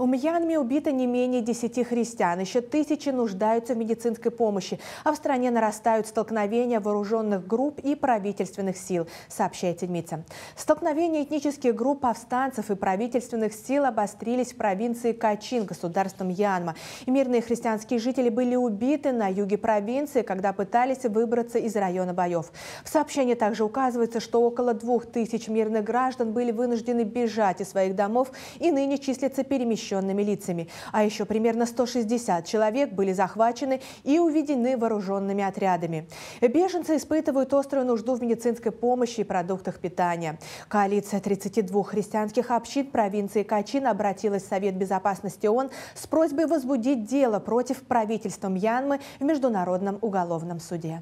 В Мьянме убито не менее 10 христиан. Еще тысячи нуждаются в медицинской помощи. А в стране нарастают столкновения вооруженных групп и правительственных сил, сообщает Седмица. Столкновения этнических групп повстанцев и правительственных сил обострились в провинции Качин, государством Мьянма. И мирные христианские жители были убиты на юге провинции, когда пытались выбраться из района боев. В сообщении также указывается, что около двух тысяч мирных граждан были вынуждены бежать из своих домов и ныне числятся перемещенными запрещенными лицами, а еще примерно 160 человек были захвачены и уведены вооруженными отрядами. Беженцы испытывают острую нужду в медицинской помощи и продуктах питания. Коалиция 32 христианских общин провинции Качин обратилась в Совет Безопасности ООН с просьбой возбудить дело против правительства Мьянмы в Международном уголовном суде.